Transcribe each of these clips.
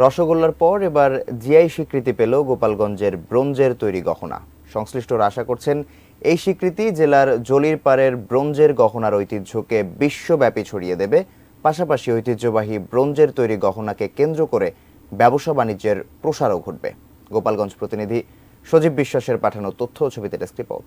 রসগোল্লার পর এবার জিআই স্বীকৃতি পেল গোপালগঞ্জের ব্রোঞ্জের তৈরি গহনা সংশ্লিষ্টরা আশা করছেন এই স্বীকৃতি জেলার জলির পাড়ের ব্রোঞ্জের গহনার ঐতিহ্যকে বিশ্বব্যাপী ছড়িয়ে দেবে পাশাপাশি ঐতিহ্যবাহী ব্রোঞ্জের তৈরি গহনাকে কেন্দ্র করে ব্যবসা বাণিজ্যের প্রসারও ঘটবে গোপালগঞ্জ প্রতিনিধি সজীব বিশ্বাসের পাঠানো তথ্য ছবিতে ডেস্ক রিপোর্ট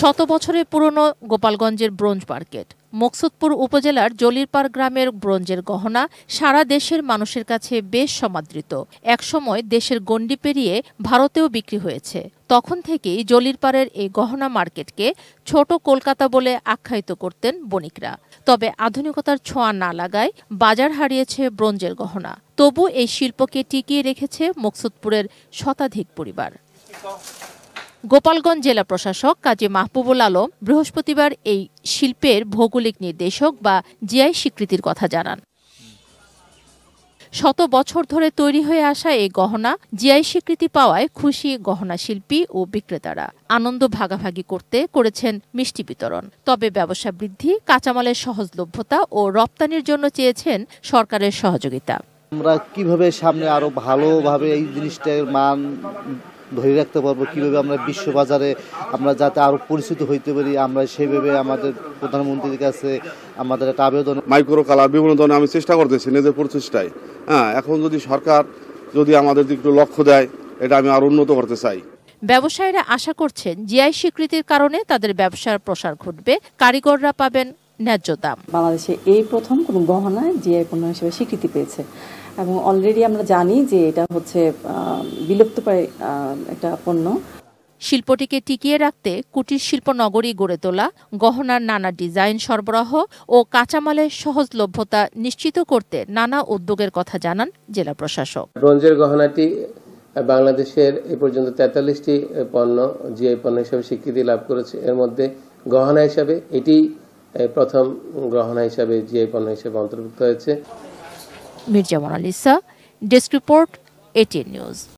শত বছরের পুরনো গোপালগঞ্জের ব্রোঞ্জ মার্কেট মকসুদপুর উপজেলার জলিরপাড় গ্রামের ব্রোঞ্জের গহনা সারা দেশের মানুষের কাছে বেশ সমাদৃত একসময় দেশের গণ্ডি পেরিয়ে ভারতেও বিক্রি হয়েছে তখন থেকেই জলিরপাড়ের এই গহনা মার্কেটকে ছোট কলকাতা বলে আখ্যায়িত করতেন বণিকরা তবে আধুনিকতার ছোঁয়া না লাগায় বাজার হারিয়েছে ব্রোঞ্জের গহনা তবু এই শিল্পকে টিকিয়ে রেখেছে মকসুদপুরের শতাধিক পরিবার গোপালগঞ্জ জেলা প্রশাসক কাজী মাহবুবুল আলম বৃহস্পতিবার এই শিল্পের ভৌগোলিক নির্দেশক বা জিআই স্বীকৃতির কথা জানান শত বছর ধরে তৈরি হয়ে আসা এই গহনা জিআই স্বীকৃতি পাওয়ায় খুশি গহনা শিল্পী ও বিক্রেতারা আনন্দ ভাগাভাগি করতে করেছেন মিষ্টি বিতরণ তবে ব্যবসা বৃদ্ধি কাঁচামালের সহজলভ্যতা ও রপ্তানির জন্য চেয়েছেন সরকারের সহযোগিতা আমরা কিভাবে সামনে আরো ভালোভাবে এই জিনিসটার মান ধরে রাখতে পারবো কীভাবে আমরা বিশ্ববাজারে আমরা যাতে আরও পরিচিত হইতে পারি আমরা সেইভাবে আমাদের প্রধানমন্ত্রীর কাছে আমাদের একটা আবেদন মাইক্রো কালা বিভিন্ন ধরনের আমি চেষ্টা করতেছি নিজের প্রচেষ্টায় হ্যাঁ এখন যদি সরকার যদি আমাদের একটু লক্ষ্য দেয় এটা আমি আরও উন্নত করতে চাই ব্যবসায়ীরা আশা করছেন জিআই স্বীকৃতির কারণে তাদের ব্যবসার প্রসার ঘটবে কারিগররা পাবেন ন্যায্য দাম বাংলাদেশে এই প্রথম কোনো গহনা জিআই পণ্য হিসেবে স্বীকৃতি পেয়েছে এবং অলরেডি আমরা জানি যে এটা হচ্ছে বিলুপ্তপ্রায় একটা পণ্য শিল্পটিকে টিকিয়ে রাখতে কুটির শিল্প নগরী গড়ে তোলা গহনার নানা ডিজাইন সরবরাহ ও কাঁচামালের সহজলভ্যতা নিশ্চিত করতে নানা উদ্যোগের কথা জানান জেলা প্রশাসক ব্রঞ্জের গহনাটি বাংলাদেশের এ পর্যন্ত তেতাল্লিশটি পণ্য জিআই পণ্য হিসেবে স্বীকৃতি লাভ করেছে এর মধ্যে গহনা হিসাবে এটি প্রথম গ্রহণা হিসাবে জিআই পণ্য হিসেবে অন্তর্ভুক্ত হয়েছে Mirza Monalisa desk report ATN news